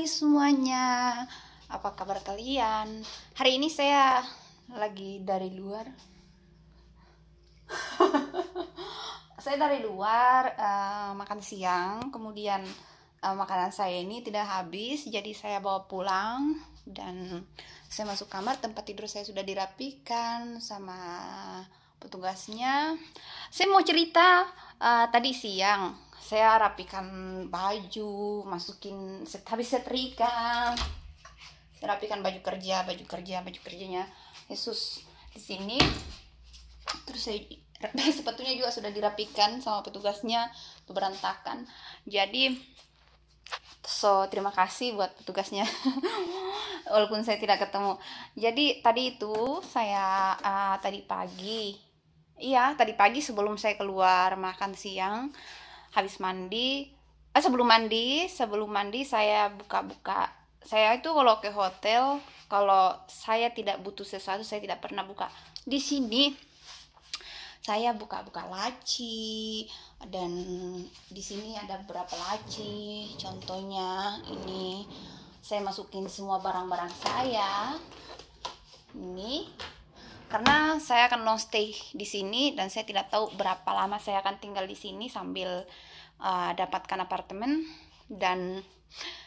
Hai semuanya, apa kabar kalian? Hari ini saya lagi dari luar. saya dari luar uh, makan siang, kemudian uh, makanan saya ini tidak habis, jadi saya bawa pulang dan saya masuk kamar tempat tidur saya sudah dirapikan sama petugasnya saya mau cerita uh, tadi siang saya rapikan baju masukin set, habis setrika saya rapikan baju kerja baju kerja baju kerjanya Yesus di sini terus saya sepatunya juga sudah dirapikan sama petugasnya berantakan jadi so terima kasih buat petugasnya walaupun saya tidak ketemu jadi tadi itu saya uh, tadi pagi Iya, tadi pagi sebelum saya keluar makan siang, habis mandi, eh sebelum mandi, sebelum mandi saya buka-buka. Saya itu kalau ke hotel, kalau saya tidak butuh sesuatu, saya tidak pernah buka. Di sini saya buka-buka laci dan di sini ada beberapa laci. Contohnya ini saya masukin semua barang-barang saya. Ini karena saya akan long stay di sini dan saya tidak tahu berapa lama saya akan tinggal di sini sambil uh, dapatkan apartemen dan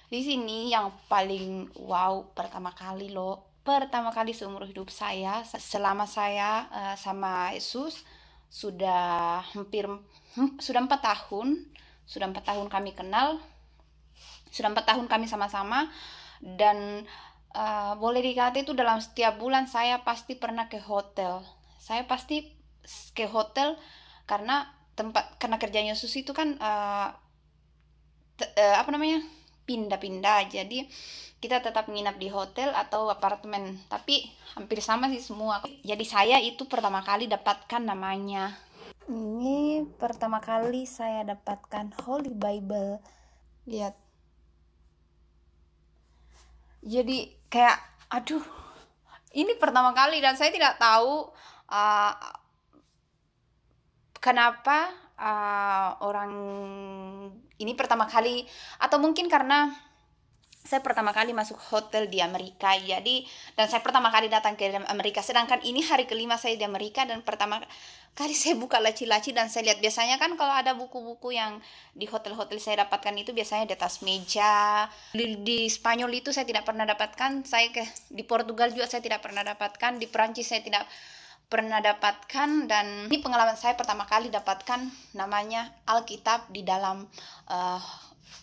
di sini yang paling wow pertama kali loh pertama kali seumur hidup saya selama saya uh, sama Yesus sudah hampir hmm, sudah empat tahun sudah empat tahun kami kenal sudah empat tahun kami sama-sama dan uh, boleh dikata itu dalam setiap bulan saya pasti pernah ke hotel saya pasti ke hotel karena tempat karena kerjanya Susi itu kan uh, te, uh, apa namanya pindah-pindah jadi kita tetap nginap di hotel atau apartemen tapi hampir sama sih semua jadi saya itu pertama kali dapatkan namanya ini pertama kali saya dapatkan Holy Bible lihat jadi kayak aduh ini pertama kali dan saya tidak tahu uh, kenapa uh, orang ini pertama kali atau mungkin karena saya pertama kali masuk hotel di Amerika jadi dan saya pertama kali datang ke Amerika sedangkan ini hari kelima saya di Amerika dan pertama kali saya buka laci-laci dan saya lihat biasanya kan kalau ada buku-buku yang di hotel-hotel saya dapatkan itu biasanya di atas meja di, di Spanyol itu saya tidak pernah dapatkan saya ke di Portugal juga saya tidak pernah dapatkan di Perancis saya tidak pernah dapatkan dan ini pengalaman saya pertama kali dapatkan namanya Alkitab di dalam uh,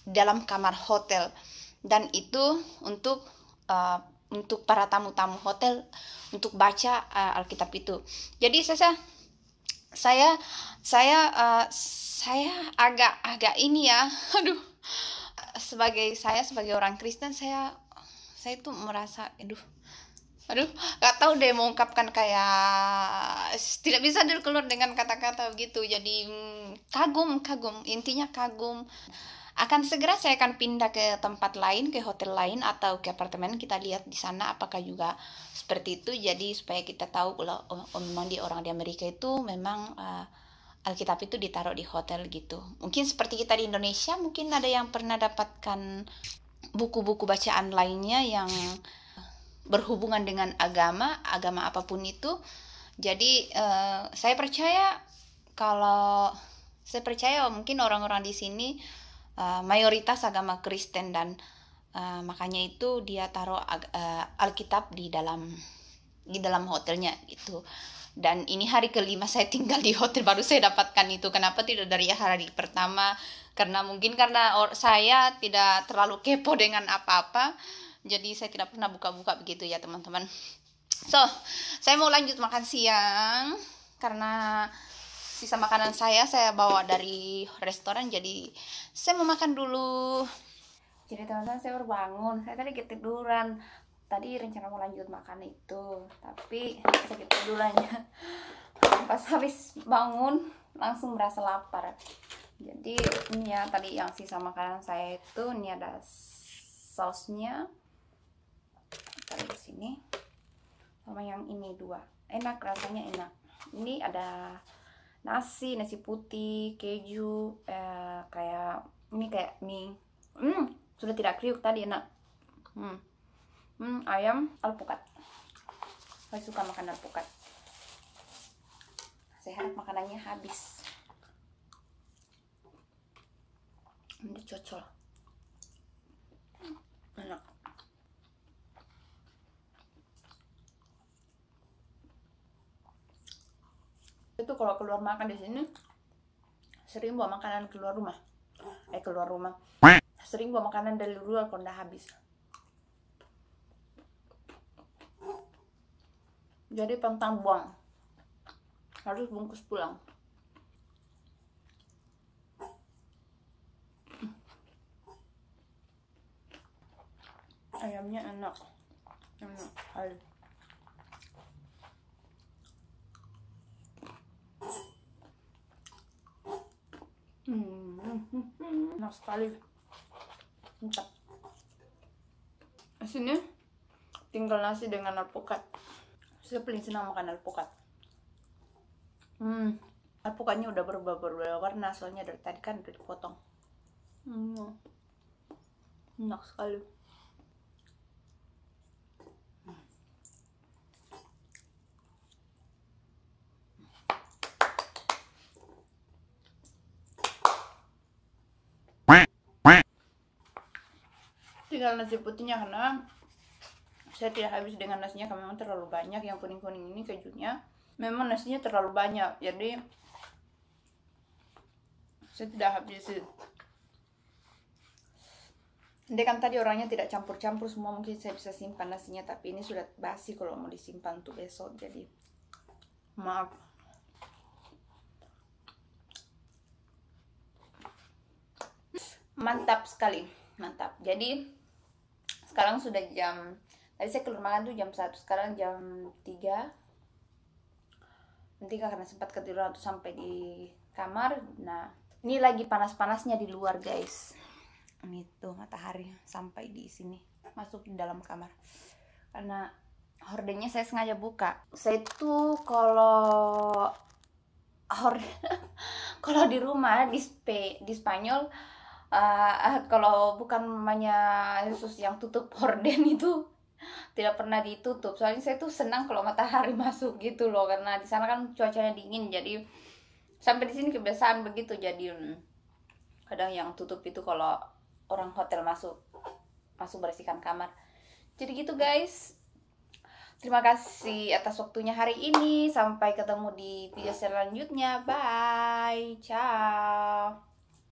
dalam kamar hotel dan itu untuk uh, untuk para tamu-tamu hotel untuk baca uh, Alkitab itu. Jadi saya saya saya uh, saya agak agak ini ya. Aduh. Sebagai saya sebagai orang Kristen saya saya itu merasa aduh aduh nggak tahu deh mengungkapkan kayak tidak bisa dulu keluar dengan kata-kata begitu jadi mm, kagum kagum intinya kagum akan segera saya akan pindah ke tempat lain, ke hotel lain atau ke apartemen. Kita lihat di sana apakah juga seperti itu. Jadi supaya kita tahu kalau oh, memang di orang di Amerika itu memang uh, Alkitab itu ditaruh di hotel gitu. Mungkin seperti kita di Indonesia, mungkin ada yang pernah dapatkan buku-buku bacaan lainnya yang berhubungan dengan agama, agama apapun itu. Jadi uh, saya percaya kalau saya percaya mungkin orang-orang di sini Eh, mayoritas agama Kristen dan uh, makanya itu dia taruh uh, Alkitab di dalam di dalam hotelnya gitu dan ini hari kelima saya tinggal di hotel baru saya dapatkan itu kenapa tidak dari hari pertama karena mungkin karena saya tidak terlalu kepo dengan apa-apa jadi saya tidak pernah buka-buka begitu ya teman-teman so saya mau lanjut makan siang karena sisa makanan saya saya bawa dari restoran jadi saya mau makan dulu jadi teman-teman saya baru bangun saya tadi ketiduran tadi rencana mau lanjut makan itu tapi saya ketidurannya pas habis bangun langsung merasa lapar jadi ini ya tadi yang sisa makanan saya itu ini ada sausnya tadi di sini sama yang ini dua enak rasanya enak ini ada nasi nasi putih keju eh, kayak ini kayak mie hmm sudah tidak kriuk tadi enak hmm, hmm ayam alpukat saya suka makan alpukat saya makanannya habis hmm, ini cocok kalau keluar makan di sini sering bawa makanan keluar rumah eh keluar rumah sering bawa makanan dari luar kalau udah habis jadi pantang buang harus bungkus pulang ayamnya enak enak halus Mm-hmm. enak sekali mantap Asinnya, tinggal nasi dengan alpukat saya paling senang makan alpukat hmm alpukatnya udah berubah berubah warna soalnya dari tadi kan udah dipotong hmm enak sekali tinggal nasi putihnya karena saya tidak habis dengan nasinya karena memang terlalu banyak yang kuning-kuning ini kejunya memang nasinya terlalu banyak jadi saya tidak habis Ini kan tadi orangnya tidak campur-campur semua mungkin saya bisa simpan nasinya tapi ini sudah basi kalau mau disimpan tuh besok jadi maaf mantap sekali mantap jadi sekarang sudah jam tadi saya keluar makan tuh jam satu sekarang jam 3 nanti karena sempat ketiduran tuh sampai di kamar nah ini lagi panas-panasnya di luar guys ini tuh matahari sampai di sini masuk di dalam kamar karena hordennya saya sengaja buka saya tuh kalau horden kalau di rumah di, Sp di Spanyol uh, kalau bukan mamanya Yesus yang tutup horden itu tidak pernah ditutup soalnya saya tuh senang kalau matahari masuk gitu loh karena di sana kan cuacanya dingin jadi sampai di sini kebiasaan begitu jadi hmm, kadang yang tutup itu kalau orang hotel masuk masuk bersihkan kamar jadi gitu guys terima kasih atas waktunya hari ini sampai ketemu di video selanjutnya bye ciao